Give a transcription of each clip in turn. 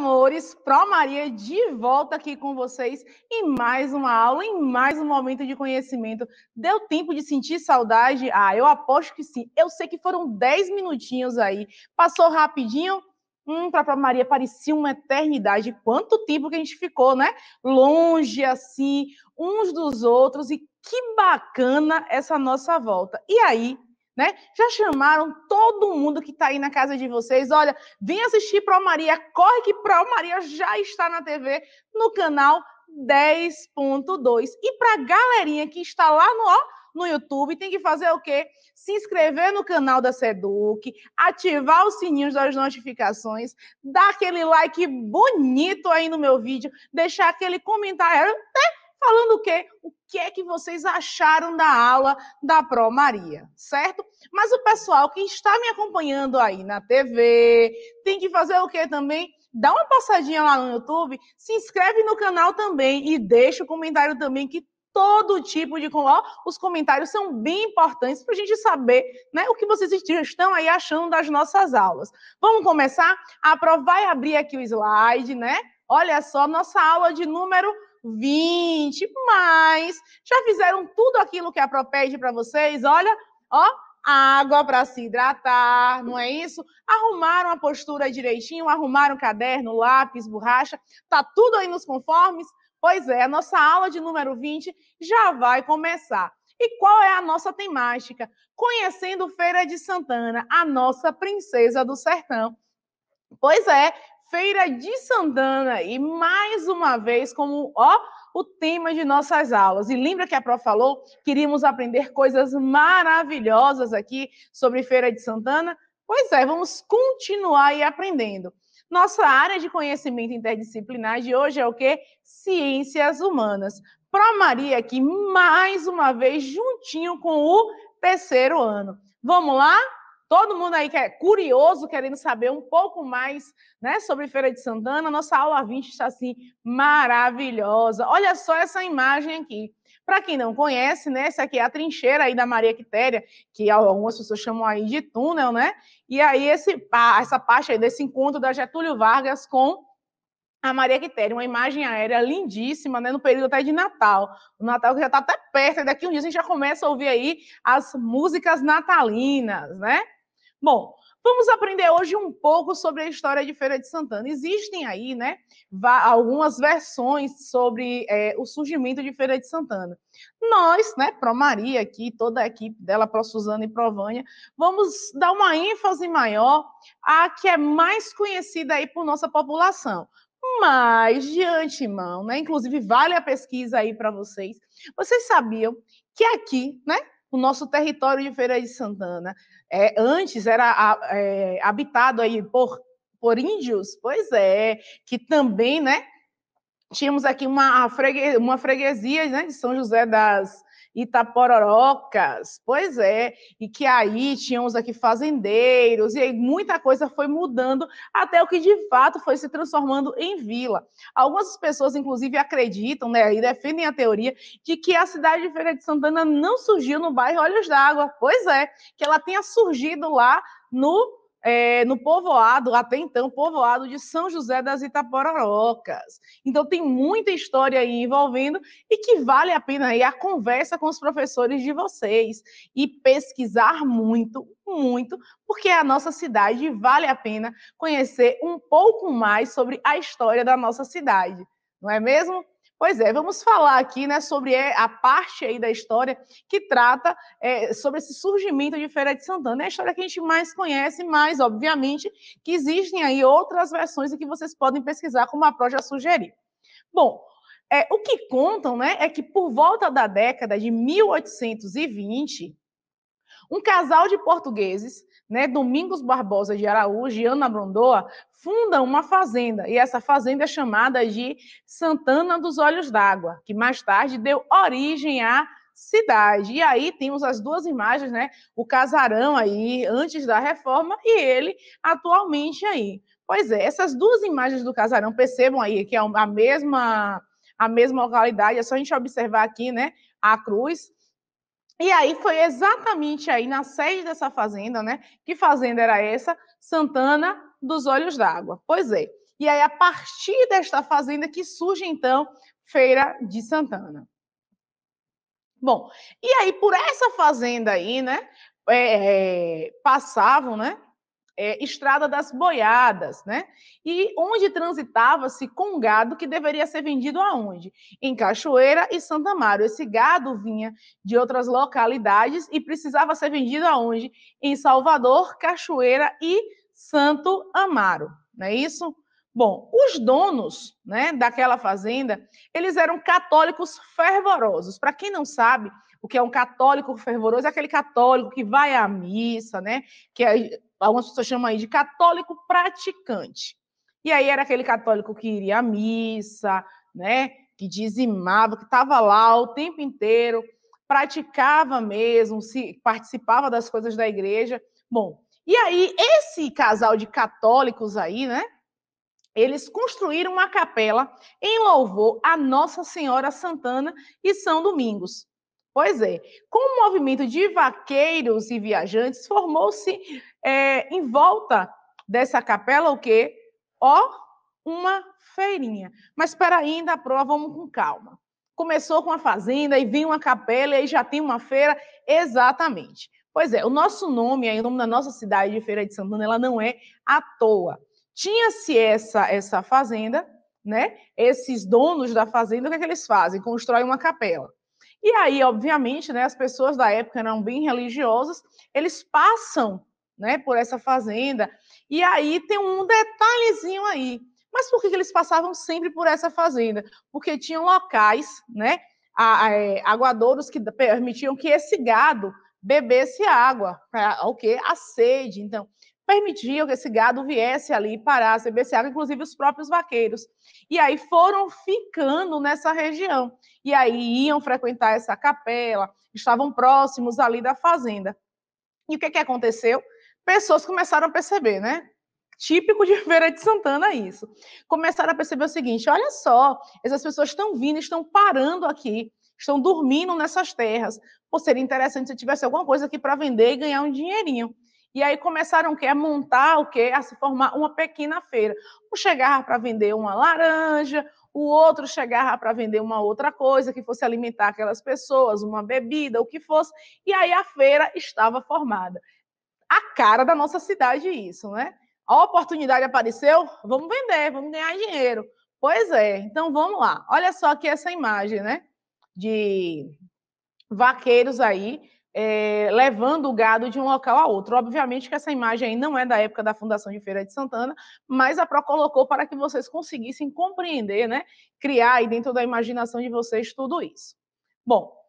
amores, Pro Maria de volta aqui com vocês em mais uma aula, em mais um momento de conhecimento. Deu tempo de sentir saudade? Ah, eu aposto que sim. Eu sei que foram 10 minutinhos aí. Passou rapidinho? Hum, para Pro Maria parecia uma eternidade. Quanto tempo que a gente ficou, né? Longe assim, uns dos outros. E que bacana essa nossa volta. E aí, né? Já chamaram todo mundo que está aí na casa de vocês. Olha, vem assistir Pro Maria, corre que Pro Maria já está na TV, no canal 10.2. E para a galerinha que está lá no, ó, no YouTube, tem que fazer o quê? Se inscrever no canal da Seduc, ativar os sininhos das notificações, dar aquele like bonito aí no meu vídeo, deixar aquele comentário. Né? falando o quê? O que é que vocês acharam da aula da Pro Maria, certo? Mas o pessoal que está me acompanhando aí na TV, tem que fazer o quê também? Dá uma passadinha lá no YouTube, se inscreve no canal também e deixa o comentário também que todo tipo de ó, os comentários são bem importantes para a gente saber né, o que vocês estão aí achando das nossas aulas. Vamos começar? A Pro vai abrir aqui o slide, né? Olha só, nossa aula de número 20, mas já fizeram tudo aquilo que a Pro pede para vocês. Olha, ó, água para se hidratar, não é isso? Arrumaram a postura direitinho, arrumaram caderno, lápis, borracha, tá tudo aí nos conformes? Pois é, a nossa aula de número 20 já vai começar. E qual é a nossa temática? Conhecendo Feira de Santana, a nossa princesa do sertão. Pois é, Feira de Santana e mais uma vez como ó o tema de nossas aulas. E lembra que a Prof falou que iríamos aprender coisas maravilhosas aqui sobre Feira de Santana? Pois é, vamos continuar aí aprendendo. Nossa área de conhecimento interdisciplinar de hoje é o quê? Ciências humanas. Pro Maria aqui mais uma vez juntinho com o terceiro ano. Vamos lá? Todo mundo aí que é curioso, querendo saber um pouco mais né, sobre Feira de Santana, nossa aula 20 está assim maravilhosa. Olha só essa imagem aqui. Para quem não conhece, né, essa aqui é a trincheira aí da Maria Quitéria, que algumas pessoas chamam aí de túnel, né? E aí esse, essa parte aí desse encontro da Getúlio Vargas com a Maria Quitéria, uma imagem aérea lindíssima, né? No período até de Natal. O Natal que já está até perto, daqui um dia a gente já começa a ouvir aí as músicas natalinas, né? Bom, vamos aprender hoje um pouco sobre a história de Feira de Santana. Existem aí, né, algumas versões sobre é, o surgimento de Feira de Santana. Nós, né, Pro Maria aqui, toda a equipe dela, Pro Suzana e Pro Vânia, vamos dar uma ênfase maior à que é mais conhecida aí por nossa população. Mas, de antemão, né, inclusive vale a pesquisa aí para vocês, vocês sabiam que aqui, né, o nosso território de Feira de Santana. É, antes era é, habitado aí por, por índios, pois é, que também, né? Tínhamos aqui uma, freguesia, uma freguesia né, de São José das, Itapororocas, pois é, e que aí tínhamos aqui fazendeiros, e aí muita coisa foi mudando até o que de fato foi se transformando em vila. Algumas pessoas, inclusive, acreditam né, e defendem a teoria de que a cidade de Feira de Santana não surgiu no bairro Olhos d'Água, pois é, que ela tenha surgido lá no é, no povoado, até então, povoado de São José das Itapororocas. Então, tem muita história aí envolvendo e que vale a pena aí a conversa com os professores de vocês e pesquisar muito, muito, porque a nossa cidade vale a pena conhecer um pouco mais sobre a história da nossa cidade, não é mesmo? Pois é, vamos falar aqui né, sobre eh, a parte aí da história que trata é, sobre esse surgimento de Feira de Santana. É a história que a gente mais conhece, mas, obviamente, que existem aí outras versões e que vocês podem pesquisar, como a Pro já sugeriu. Bom, é, o que contam né, é que por volta da década de 1820, um casal de portugueses, né, Domingos Barbosa de Araújo e Ana Brondoa, funda uma fazenda, e essa fazenda é chamada de Santana dos Olhos d'Água, que mais tarde deu origem à cidade. E aí temos as duas imagens, né? O casarão aí antes da reforma e ele atualmente aí. Pois é, essas duas imagens do casarão, percebam aí que é a mesma a mesma localidade, é só a gente observar aqui, né, a cruz. E aí foi exatamente aí na sede dessa fazenda, né? Que fazenda era essa? Santana dos olhos d'água. Pois é. E aí, a partir desta fazenda que surge, então, Feira de Santana. Bom, e aí, por essa fazenda aí, né, é, é passavam, né, é, Estrada das Boiadas, né? E onde transitava-se com gado que deveria ser vendido aonde? Em Cachoeira e Santa Mário. Esse gado vinha de outras localidades e precisava ser vendido aonde? Em Salvador, Cachoeira e Santo Amaro, não é isso? Bom, os donos né, daquela fazenda, eles eram católicos fervorosos. Para quem não sabe o que é um católico fervoroso, é aquele católico que vai à missa, né? Que é, algumas pessoas chamam aí de católico praticante. E aí era aquele católico que iria à missa, né? Que dizimava, que estava lá o tempo inteiro, praticava mesmo, se participava das coisas da igreja. Bom, e aí, esse casal de católicos aí, né? Eles construíram uma capela em louvor a Nossa Senhora Santana e São Domingos. Pois é, com o movimento de vaqueiros e viajantes, formou-se é, em volta dessa capela o quê? Ó, uma feirinha. Mas para ainda a prova, vamos com calma. Começou com a fazenda e vem uma capela e aí já tem uma feira, exatamente. Pois é, o nosso nome, aí, o nome da nossa cidade de Feira de Santana, ela não é à toa. Tinha-se essa, essa fazenda, né? Esses donos da fazenda, o que, é que eles fazem? Constroem uma capela. E aí, obviamente, né, as pessoas da época eram bem religiosas, eles passam né, por essa fazenda. E aí tem um detalhezinho aí. Mas por que, que eles passavam sempre por essa fazenda? Porque tinham locais, né, a, a, é, aguadouros que permitiam que esse gado bebesse água, para o quê? A sede. Então, permitiam que esse gado viesse ali, e parasse, bebesse água, inclusive os próprios vaqueiros. E aí foram ficando nessa região. E aí iam frequentar essa capela, estavam próximos ali da fazenda. E o que, é que aconteceu? Pessoas começaram a perceber, né? típico de Feira de Santana isso. Começaram a perceber o seguinte: olha só, essas pessoas estão vindo, estão parando aqui estão dormindo nessas terras. Pô, seria interessante se tivesse alguma coisa aqui para vender e ganhar um dinheirinho. E aí começaram o quê? A montar o quê? A se formar uma pequena feira. Um chegava para vender uma laranja, o outro chegava para vender uma outra coisa que fosse alimentar aquelas pessoas, uma bebida, o que fosse. E aí a feira estava formada. A cara da nossa cidade é isso, né? A oportunidade apareceu, vamos vender, vamos ganhar dinheiro. Pois é, então vamos lá. Olha só aqui essa imagem, né? de vaqueiros aí é, levando o gado de um local a outro. Obviamente que essa imagem aí não é da época da fundação de Feira de Santana, mas a Pro colocou para que vocês conseguissem compreender, né? Criar aí dentro da imaginação de vocês tudo isso. Bom,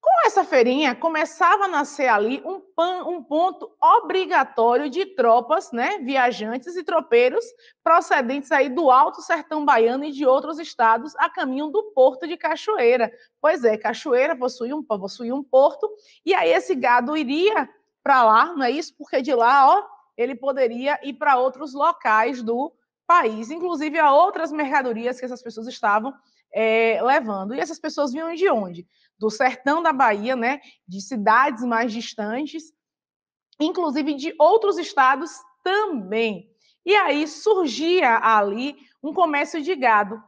com essa feirinha, começava a nascer ali um, pan, um ponto obrigatório de tropas, né, viajantes e tropeiros procedentes aí do Alto Sertão Baiano e de outros estados a caminho do Porto de Cachoeira. Pois é, Cachoeira possui um, possui um porto, e aí esse gado iria para lá, não é isso? Porque de lá, ó, ele poderia ir para outros locais do país, inclusive a outras mercadorias que essas pessoas estavam é, levando. E essas pessoas vinham de onde? Do sertão da Bahia, né? De cidades mais distantes, inclusive de outros estados também. E aí surgia ali um comércio de gado.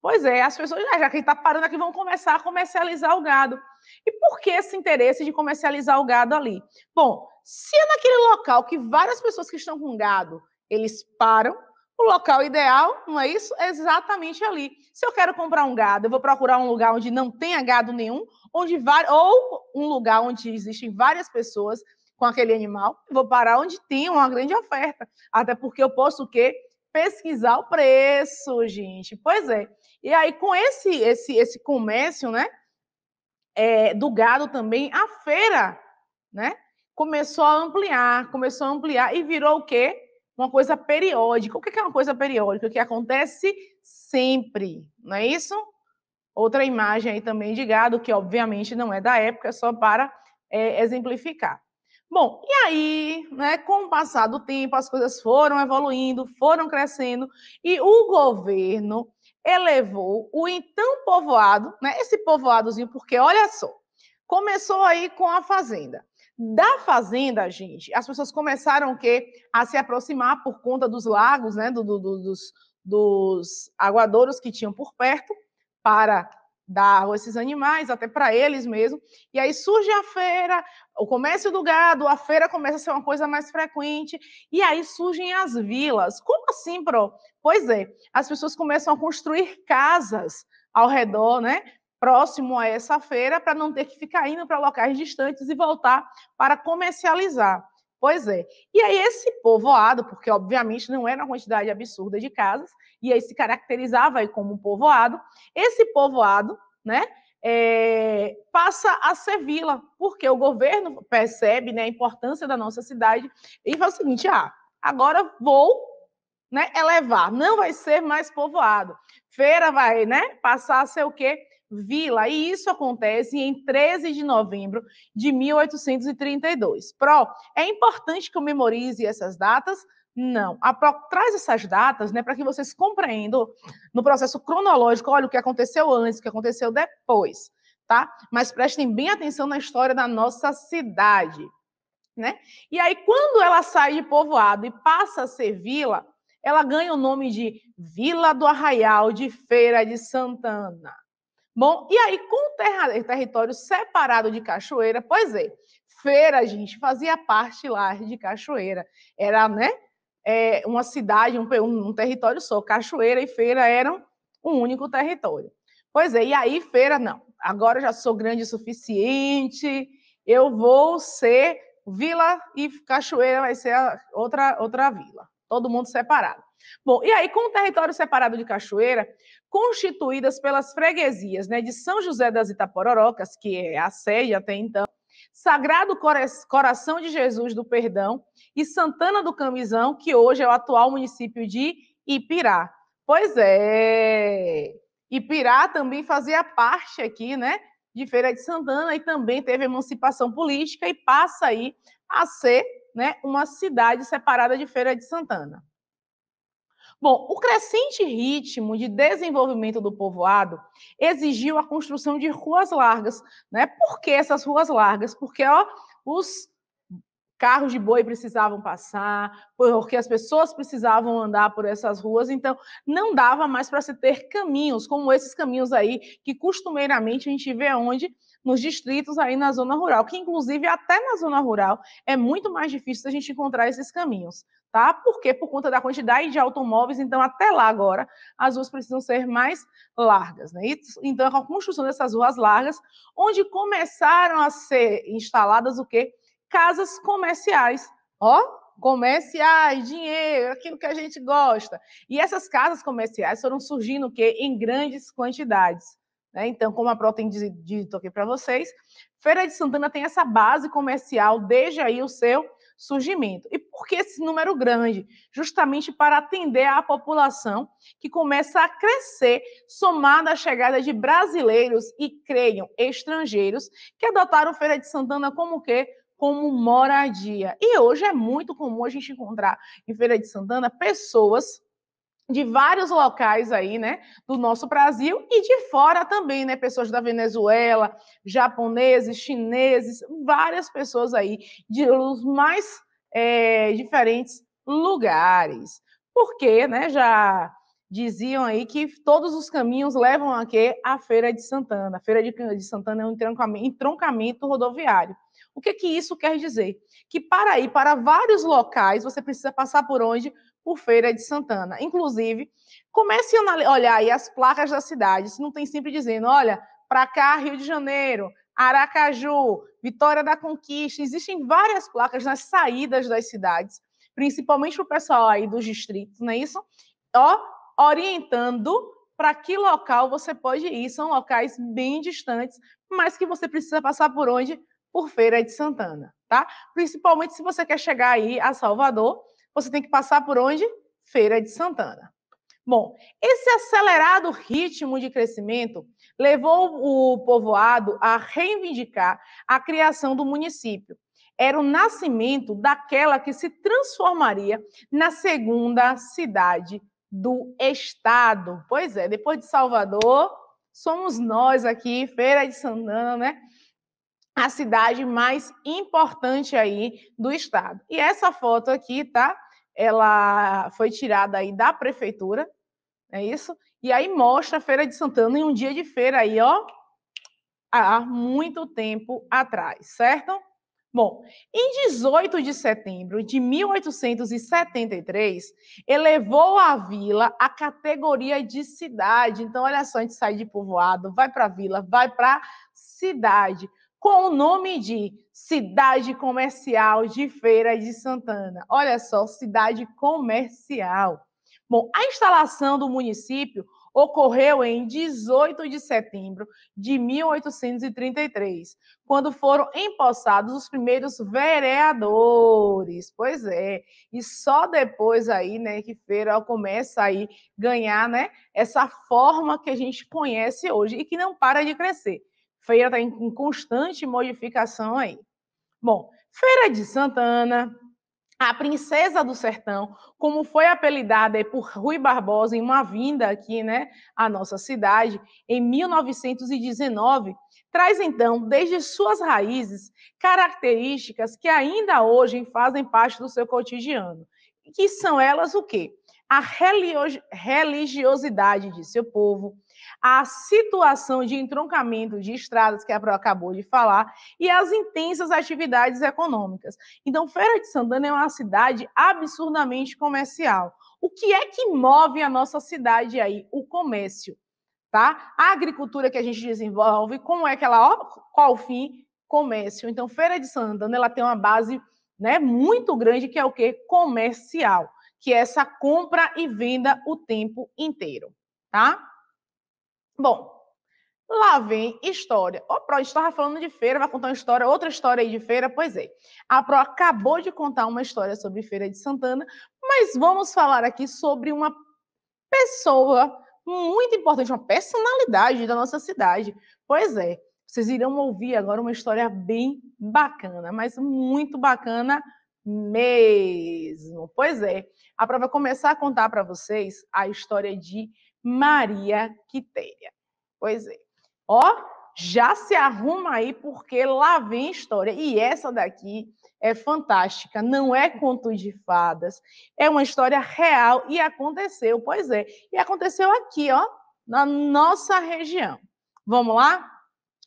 Pois é, as pessoas, ah, já que está parando aqui, vão começar a comercializar o gado. E por que esse interesse de comercializar o gado ali? Bom, se é naquele local que várias pessoas que estão com gado, eles param o local ideal, não é isso? É exatamente ali. Se eu quero comprar um gado, eu vou procurar um lugar onde não tenha gado nenhum, onde vai, ou um lugar onde existem várias pessoas com aquele animal, vou parar onde tem uma grande oferta. Até porque eu posso o quê? Pesquisar o preço, gente. Pois é. E aí, com esse, esse, esse comércio, né? É, do gado também, a feira, né? Começou a ampliar, começou a ampliar e virou o quê? uma coisa periódica. O é que é uma coisa periódica? O que acontece sempre, não é isso? Outra imagem aí também de gado, que obviamente não é da época, é só para é, exemplificar. Bom, e aí, né, com o passar do tempo, as coisas foram evoluindo, foram crescendo, e o governo elevou o então povoado, né, esse povoadozinho, porque olha só, começou aí com a fazenda. Da fazenda, gente, as pessoas começaram o quê? a se aproximar por conta dos lagos, né, do, do, dos, dos aguadouros que tinham por perto, para dar água a esses animais, até para eles mesmo. E aí surge a feira, o comércio do gado, a feira começa a ser uma coisa mais frequente, e aí surgem as vilas. Como assim, Pro? Pois é, as pessoas começam a construir casas ao redor, né? próximo a essa feira para não ter que ficar indo para locais distantes e voltar para comercializar. Pois é. E aí esse povoado, porque obviamente não era uma quantidade absurda de casas, e aí se caracterizava aí como um povoado, esse povoado, né, é, passa a ser vila, porque o governo percebe né, a importância da nossa cidade e fala o seguinte, ah, agora vou né, elevar, não vai ser mais povoado. Feira vai né, passar a ser o quê? vila, e isso acontece em 13 de novembro de 1832. Pro, é importante que eu memorize essas datas? Não. A Pro traz essas datas né, para que vocês compreendam no processo cronológico, olha o que aconteceu antes, o que aconteceu depois, tá? Mas prestem bem atenção na história da nossa cidade. Né? E aí, quando ela sai de povoado e passa a ser vila, ela ganha o nome de Vila do Arraial de Feira de Santana. Bom, e aí com terra, território separado de Cachoeira, pois é, Feira, gente, fazia parte lá de Cachoeira. Era, né, é, uma cidade, um, um território só. Cachoeira e Feira eram um único território. Pois é, e aí Feira, não. Agora eu já sou grande o suficiente, eu vou ser vila e Cachoeira vai ser outra, outra vila. Todo mundo separado. Bom, e aí, com o território separado de Cachoeira, constituídas pelas freguesias né, de São José das Itapororocas, que é a sede até então, Sagrado Coração de Jesus do Perdão e Santana do Camisão, que hoje é o atual município de Ipirá. Pois é, Ipirá também fazia parte aqui, né, de Feira de Santana e também teve emancipação política e passa aí a ser, né, uma cidade separada de Feira de Santana. Bom, o crescente ritmo de desenvolvimento do povoado exigiu a construção de ruas largas. Né? Por que essas ruas largas? Porque ó, os carros de boi precisavam passar, porque as pessoas precisavam andar por essas ruas, então não dava mais para se ter caminhos como esses caminhos aí que costumeiramente a gente vê onde nos distritos aí na zona rural, que inclusive até na zona rural é muito mais difícil a gente encontrar esses caminhos, tá? Porque por conta da quantidade de automóveis, então até lá agora as ruas precisam ser mais largas, né? Então é a construção dessas ruas largas, onde começaram a ser instaladas o quê? Casas comerciais. Ó, comerciais, dinheiro, aquilo que a gente gosta. E essas casas comerciais foram surgindo o quê? Em grandes quantidades. Né? Então, como a Pro tem dito aqui para vocês, Feira de Santana tem essa base comercial desde aí o seu surgimento. E por que esse número grande? Justamente para atender à população que começa a crescer, somada à chegada de brasileiros e, creiam, estrangeiros, que adotaram Feira de Santana como que como moradia. E hoje é muito comum a gente encontrar em Feira de Santana pessoas de vários locais aí, né, do nosso Brasil e de fora também, né, pessoas da Venezuela, japoneses, chineses, várias pessoas aí de os mais é, diferentes lugares. Porque, né, já diziam aí que todos os caminhos levam aqui à Feira de Santana. A Feira de Santana é um entroncamento rodoviário. O que, que isso quer dizer? Que para ir para vários locais, você precisa passar por onde? por Feira de Santana. Inclusive, comece a olhar aí as placas da cidade, se não tem sempre dizendo, olha, para cá, Rio de Janeiro, Aracaju, Vitória da Conquista, existem várias placas nas saídas das cidades, principalmente para o pessoal aí dos distritos, não é isso? Ó, orientando para que local você pode ir. São locais bem distantes, mas que você precisa passar por onde? Por Feira de Santana, tá? Principalmente se você quer chegar aí a Salvador, você tem que passar por onde? Feira de Santana. Bom, esse acelerado ritmo de crescimento levou o povoado a reivindicar a criação do município. Era o nascimento daquela que se transformaria na segunda cidade do estado. Pois é, depois de Salvador, somos nós aqui, Feira de Santana, né? A cidade mais importante aí do estado. E essa foto aqui, tá? ela foi tirada aí da prefeitura, é isso? E aí mostra a Feira de Santana em um dia de feira aí, ó, há muito tempo atrás, certo? Bom, em 18 de setembro de 1873, elevou a vila à categoria de cidade. Então, olha só, a gente sai de povoado, vai para a vila, vai para cidade com o nome de Cidade Comercial de Feira de Santana. Olha só, cidade comercial. Bom, a instalação do município ocorreu em 18 de setembro de 1833, quando foram empossados os primeiros vereadores. Pois é, e só depois aí, né, que Feira começa aí ganhar, né, essa forma que a gente conhece hoje e que não para de crescer. Feira está em constante modificação aí. Bom, Feira de Santana, a Princesa do Sertão, como foi apelidada por Rui Barbosa em uma vinda aqui, né, à nossa cidade, em 1919, traz então, desde suas raízes, características que ainda hoje fazem parte do seu cotidiano. Que são elas o quê? A religiosidade de seu povo, a situação de entroncamento de estradas que a Pro acabou de falar e as intensas atividades econômicas. Então, Feira de Santana é uma cidade absurdamente comercial. O que é que move a nossa cidade aí? O comércio, tá? A agricultura que a gente desenvolve, como é que ela, qual o fim? Comércio. Então, Feira de Santana, ela tem uma base, né, muito grande que é o que Comercial, que é essa compra e venda o tempo inteiro, tá? Bom, lá vem história. Ô, Pro, a gente estava falando de feira, vai contar uma história, outra história aí de feira, pois é. A Pro acabou de contar uma história sobre Feira de Santana, mas vamos falar aqui sobre uma pessoa muito importante, uma personalidade da nossa cidade. Pois é, vocês irão ouvir agora uma história bem bacana, mas muito bacana mesmo. Pois é, a Pro vai começar a contar para vocês a história de Maria Quitéria. Pois é. Ó, já se arruma aí, porque lá vem história. E essa daqui é fantástica. Não é conto de fadas. É uma história real e aconteceu, pois é. E aconteceu aqui, ó, na nossa região. Vamos lá?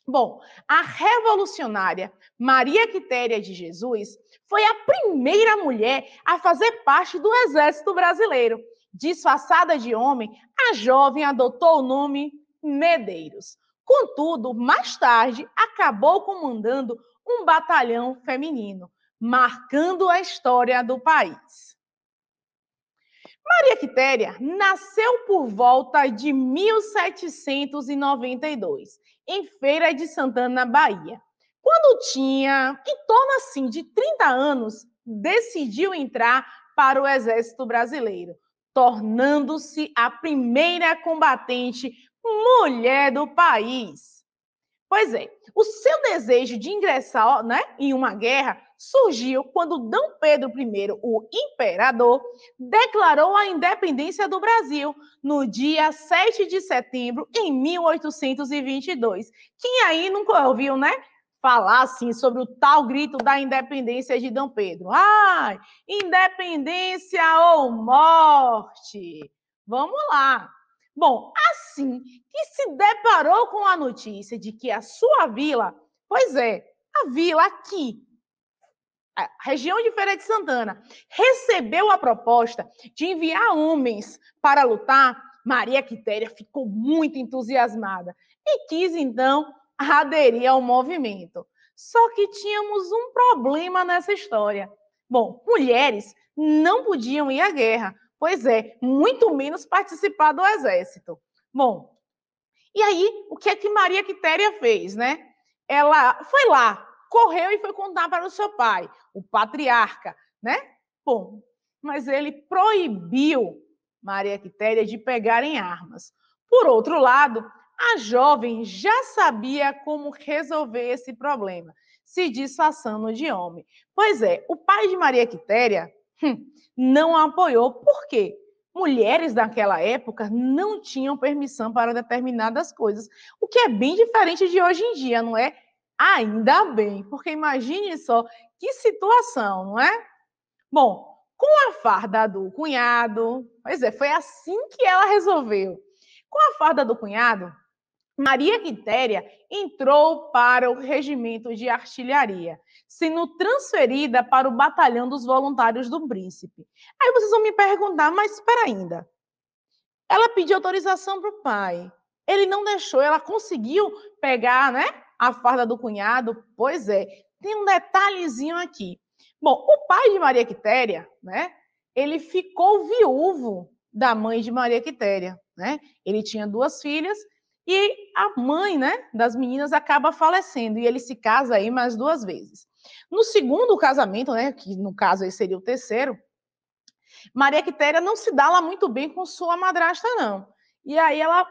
Bom, a revolucionária Maria Quitéria de Jesus foi a primeira mulher a fazer parte do Exército Brasileiro. Disfarçada de homem, a jovem adotou o nome Medeiros. Contudo, mais tarde, acabou comandando um batalhão feminino, marcando a história do país. Maria Quitéria nasceu por volta de 1792, em Feira de Santana, Bahia. Quando tinha em torno assim de 30 anos, decidiu entrar para o Exército Brasileiro, tornando-se a primeira combatente mulher do país. Pois é, o seu desejo de ingressar né, em uma guerra surgiu quando D. Pedro I, o imperador, declarou a independência do Brasil no dia 7 de setembro de 1822. Quem aí nunca ouviu, né? falar assim sobre o tal grito da independência de Dom Pedro. Ai, independência ou morte? Vamos lá. Bom, assim que se deparou com a notícia de que a sua vila, pois é, a vila aqui, a região de Feira de Santana, recebeu a proposta de enviar homens para lutar, Maria Quitéria ficou muito entusiasmada e quis então aderir ao movimento. Só que tínhamos um problema nessa história. Bom, mulheres não podiam ir à guerra, pois é, muito menos participar do exército. Bom, e aí o que é que Maria Quitéria fez, né? Ela foi lá, correu e foi contar para o seu pai, o patriarca, né? Bom, mas ele proibiu Maria Quitéria de pegar em armas. Por outro lado, a jovem já sabia como resolver esse problema, se disfarçando de homem. Pois é, o pai de Maria Quitéria hum, não a apoiou. Por quê? mulheres daquela época não tinham permissão para determinadas coisas, o que é bem diferente de hoje em dia, não é? Ainda bem, porque imagine só que situação, não é? Bom, com a farda do cunhado, pois é, foi assim que ela resolveu. Com a farda do cunhado, Maria Quitéria entrou para o regimento de artilharia, sendo transferida para o batalhão dos voluntários do Príncipe. Aí vocês vão me perguntar, mas espera ainda. Ela pediu autorização para o pai. Ele não deixou, ela conseguiu pegar, né, a farda do cunhado. Pois é. Tem um detalhezinho aqui. Bom, o pai de Maria Quitéria, né, ele ficou viúvo da mãe de Maria Quitéria, né? Ele tinha duas filhas e a mãe né, das meninas acaba falecendo e ele se casa aí mais duas vezes. No segundo casamento, né, que no caso aí seria o terceiro, Maria Quitéria não se dá lá muito bem com sua madrasta, não. E aí ela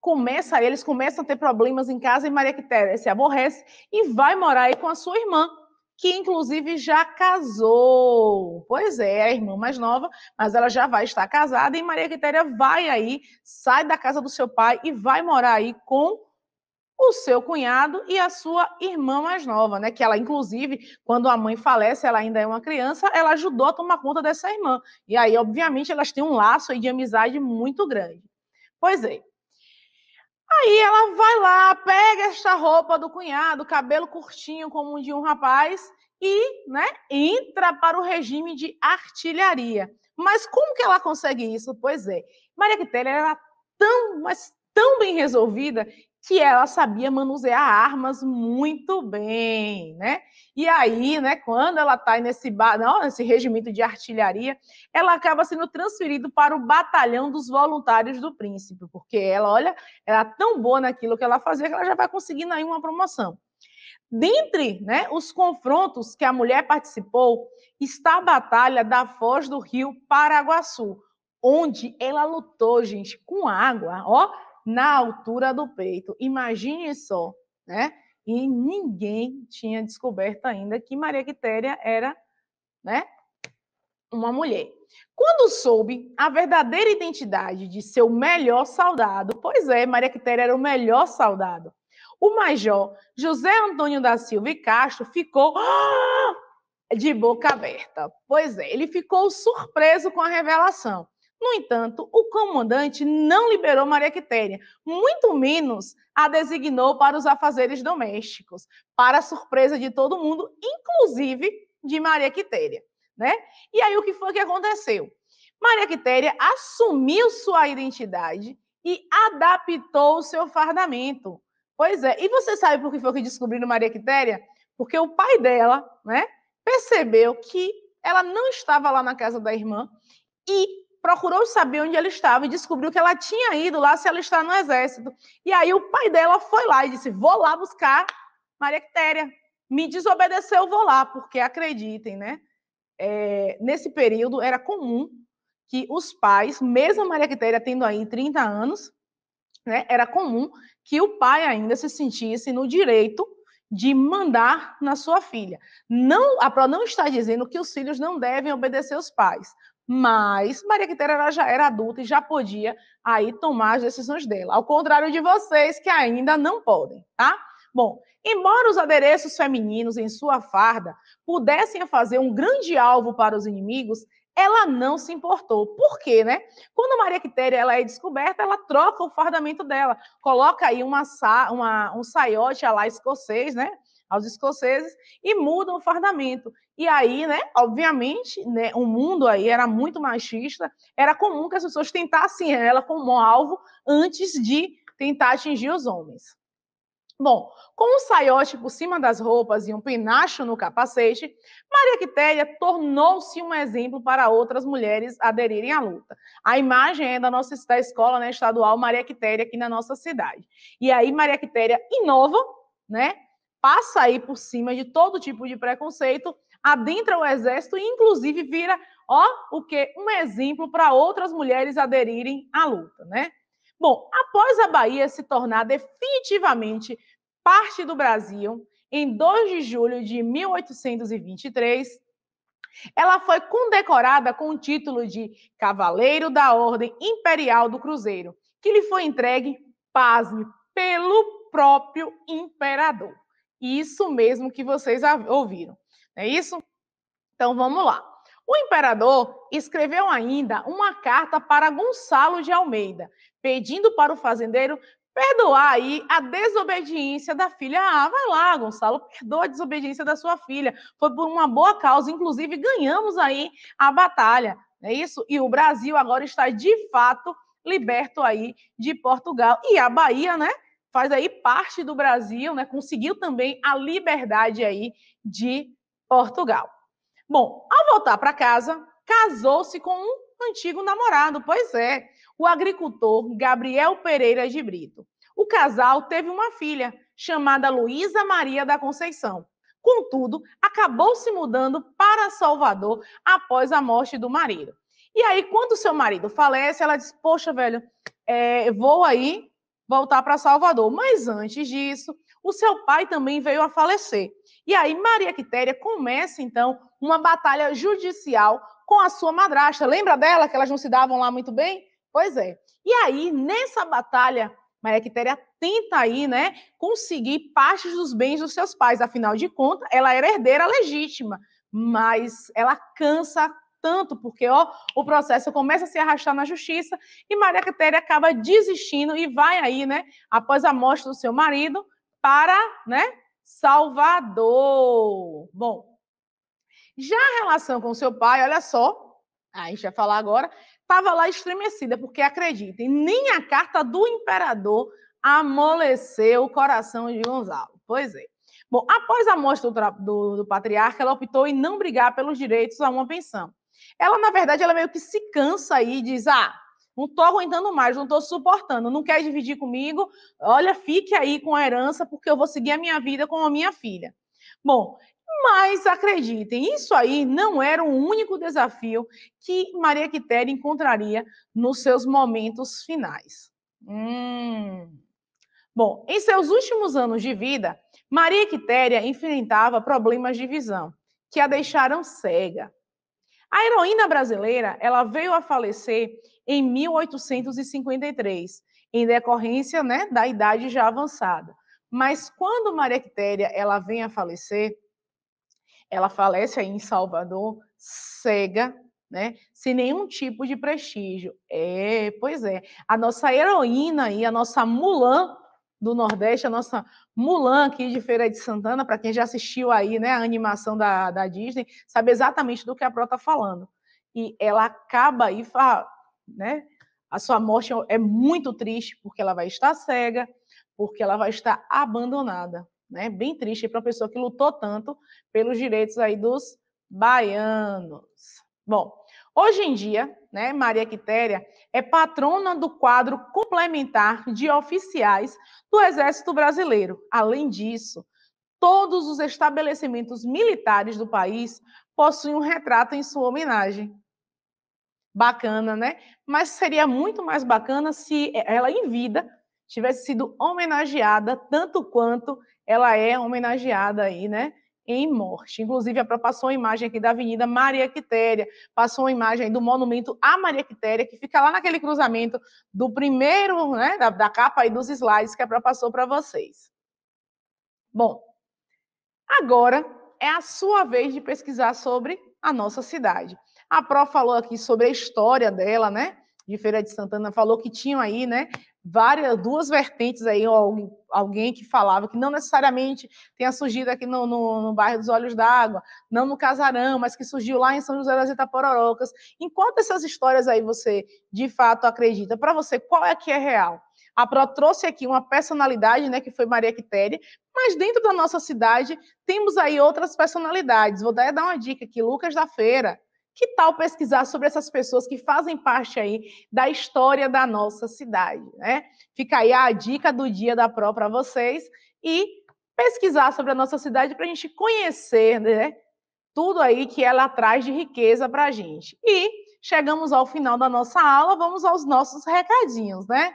começa, eles começam a ter problemas em casa e Maria Quitéria se aborrece e vai morar aí com a sua irmã, que inclusive já casou. Pois é, a irmã mais nova, mas ela já vai estar casada e Maria Quitéria vai aí, sai da casa do seu pai e vai morar aí com o seu cunhado e a sua irmã mais nova, né? Que ela, inclusive, quando a mãe falece, ela ainda é uma criança, ela ajudou a tomar conta dessa irmã. E aí, obviamente, elas têm um laço de amizade muito grande. Pois é, Aí ela vai lá, pega esta roupa do cunhado, cabelo curtinho como o de um rapaz, e né, entra para o regime de artilharia. Mas como que ela consegue isso? Pois é, Maria Quitéria era é tão, mas tão bem resolvida que ela sabia manusear armas muito bem, né? E aí, né, quando ela está nesse, não, nesse regimento de artilharia, ela acaba sendo transferida para o batalhão dos voluntários do príncipe, porque ela, olha, era é tão boa naquilo que ela fazia que ela já vai conseguindo aí uma promoção. Dentre né, os confrontos que a mulher participou, está a batalha da Foz do Rio Paraguaçu, onde ela lutou, gente, com água, ó, na altura do peito. Imagine só, né? E ninguém tinha descoberto ainda que Maria Quitéria era, né, uma mulher. Quando soube a verdadeira identidade de seu melhor soldado, pois é, Maria Quitéria era o melhor soldado. O major José Antônio da Silva e Castro ficou ah, de boca aberta. Pois é, ele ficou surpreso com a revelação. No entanto, o comandante não liberou Maria Quitéria, muito menos a designou para os afazeres domésticos, para surpresa de todo mundo, inclusive de Maria Quitéria. Né? E aí o que foi que aconteceu? Maria Quitéria assumiu sua identidade e adaptou o seu fardamento. Pois é, e você sabe por que foi que descobriram Maria Quitéria? Porque o pai dela né, percebeu que ela não estava lá na casa da irmã e procurou saber onde ela estava e descobriu que ela tinha ido lá se ela está no exército. E aí o pai dela foi lá e disse: Vou lá buscar Maria Quitéria. Me desobedeceu, vou lá, porque acreditem, né? É, nesse período era comum que os pais, mesmo Maria Quitéria tendo aí 30 anos, né, era comum que o pai ainda se sentisse no direito de mandar na sua filha. Não, a Pro não está dizendo que os filhos não devem obedecer os pais, mas Maria Quitéria ela já era adulta e já podia aí tomar as decisões dela, ao contrário de vocês que ainda não podem, tá? Bom, embora os adereços femininos em sua farda pudessem fazer um grande alvo para os inimigos, ela não se importou. Por quê, né? Quando Maria Quitéria ela é descoberta, ela troca o fardamento dela, coloca aí uma, sa uma um saiote lá escocês, né? aos escoceses e mudam o fardamento. E aí, né, obviamente, né, o mundo aí era muito machista, era comum que as pessoas tentassem ela como alvo antes de tentar atingir os homens. Bom, com um saiote por cima das roupas e um penacho no capacete, Maria Quitéria tornou-se um exemplo para outras mulheres aderirem à luta. A imagem é da nossa da escola né, estadual Maria Quitéria aqui na nossa cidade. E aí Maria Quitéria inova, né? passa aí por cima de todo tipo de preconceito, adentra o exército e, inclusive, vira, ó, o que? Um exemplo para outras mulheres aderirem à luta, né? Bom, após a Bahia se tornar definitivamente parte do Brasil, em 2 de julho de 1823, ela foi condecorada com o título de Cavaleiro da Ordem Imperial do Cruzeiro, que lhe foi entregue, pasme, pelo próprio imperador isso mesmo que vocês ouviram. Não é isso? Então vamos lá. O imperador escreveu ainda uma carta para Gonçalo de Almeida, pedindo para o fazendeiro perdoar aí a desobediência da filha. Ah, vai lá, Gonçalo, perdoa a desobediência da sua filha. Foi por uma boa causa, inclusive ganhamos aí a batalha, não é isso? E o Brasil agora está de fato liberto aí de Portugal e a Bahia, né? faz aí parte do Brasil, né? Conseguiu também a liberdade aí de Portugal. Bom, ao voltar para casa, casou-se com um antigo namorado, pois é, o agricultor Gabriel Pereira de Brito. O casal teve uma filha chamada Luísa Maria da Conceição. Contudo, acabou se mudando para Salvador após a morte do marido. E aí, quando seu marido falece, ela diz: Poxa, velho, é, vou aí voltar para Salvador. Mas antes disso, o seu pai também veio a falecer. E aí Maria Quitéria começa então uma batalha judicial com a sua madrasta. Lembra dela que elas não se davam lá muito bem? Pois é. E aí nessa batalha Maria Quitéria tenta aí, né, conseguir parte dos bens dos seus pais. Afinal de contas, ela era herdeira legítima, mas ela cansa tanto, porque ó, o processo começa a se arrastar na justiça e Maria Quitéria acaba desistindo e vai aí, né, após a morte do seu marido, para, né, Salvador. Bom, já a relação com seu pai, olha só, a gente vai falar agora, estava lá estremecida, porque acreditem, nem a carta do imperador amoleceu o coração de Gonzalo. Pois é. Bom, após a morte do, do, do, patriarca, ela optou em não brigar pelos direitos a uma pensão. Ela, na verdade, ela meio que se cansa aí e diz: ah, não estou aguentando mais, não estou suportando, não quer dividir comigo, olha, fique aí com a herança, porque eu vou seguir a minha vida com a minha filha. Bom, mas acreditem, isso aí não era o único desafio que Maria Quitéria encontraria nos seus momentos finais. Hum. Bom, em seus últimos anos de vida, Maria Quitéria enfrentava problemas de visão, que a deixaram cega. A heroína brasileira, ela veio a falecer em 1853, em decorrência né, da idade já avançada. Mas quando Maria Quitéria ela vem a falecer, ela falece aí em Salvador, cega, né, sem nenhum tipo de prestígio. É, pois é. A nossa heroína aí, a nossa Mulan do Nordeste, a nossa Mulan aqui de Feira de Santana, para quem já assistiu aí, né, a animação da, da Disney, sabe exatamente do que a Pro está falando. E ela acaba aí, né, a sua morte é muito triste, porque ela vai estar cega, porque ela vai estar abandonada, né, bem triste para uma pessoa que lutou tanto pelos direitos aí dos baianos. Bom, Hoje em dia, né, Maria Quitéria é patrona do quadro complementar de oficiais do Exército Brasileiro. Além disso, todos os estabelecimentos militares do país possuem um retrato em sua homenagem. Bacana, né? Mas seria muito mais bacana se ela, em vida, tivesse sido homenageada tanto quanto ela é homenageada aí, né? em morte. Inclusive, a passou uma imagem aqui da Avenida Maria Quitéria, passou uma imagem do monumento à Maria Quitéria, que fica lá naquele cruzamento do primeiro, né, da, da capa aí dos slides que a própria passou para vocês. Bom, agora é a sua vez de pesquisar sobre a nossa cidade. A Pró falou aqui sobre a história dela, né? de Feira de Santana falou que tinham aí, né, várias duas vertentes aí, ou alguém que falava que não necessariamente tenha surgido aqui no, no, no bairro dos Olhos d'Água, não no Casarão, mas que surgiu lá em São José das Itapororocas. Enquanto essas histórias aí você de fato acredita, para você, qual é que é real? A Pro trouxe aqui uma personalidade, né, que foi Maria Quitéria, mas dentro da nossa cidade temos aí outras personalidades. Vou dar uma dica aqui, Lucas da Feira, que tal pesquisar sobre essas pessoas que fazem parte aí da história da nossa cidade, né? Fica aí a dica do dia da pró para vocês e pesquisar sobre a nossa cidade para a gente conhecer, né? Tudo aí que ela traz de riqueza para a gente. E chegamos ao final da nossa aula, vamos aos nossos recadinhos, né?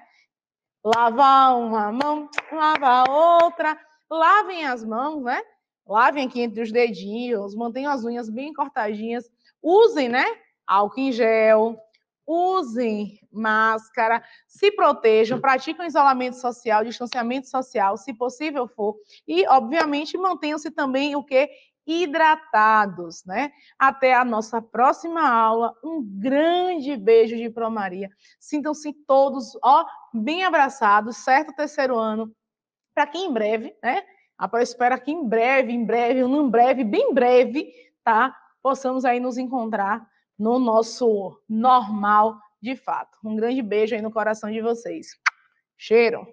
Lava uma mão, lava a outra, lavem as mãos, né? Lavem aqui entre os dedinhos, mantenham as unhas bem cortadinhas usem, né? Álcool em gel, usem máscara, se protejam, pratiquem isolamento social, distanciamento social, se possível for, e obviamente mantenham-se também o que hidratados, né? Até a nossa próxima aula. Um grande beijo de Pro Maria. Sintam-se todos, ó, bem abraçados, certo terceiro ano, para que em breve, né? A espera que em breve, em breve, um em breve, bem breve, tá? possamos aí nos encontrar no nosso normal de fato. Um grande beijo aí no coração de vocês. Cheiro!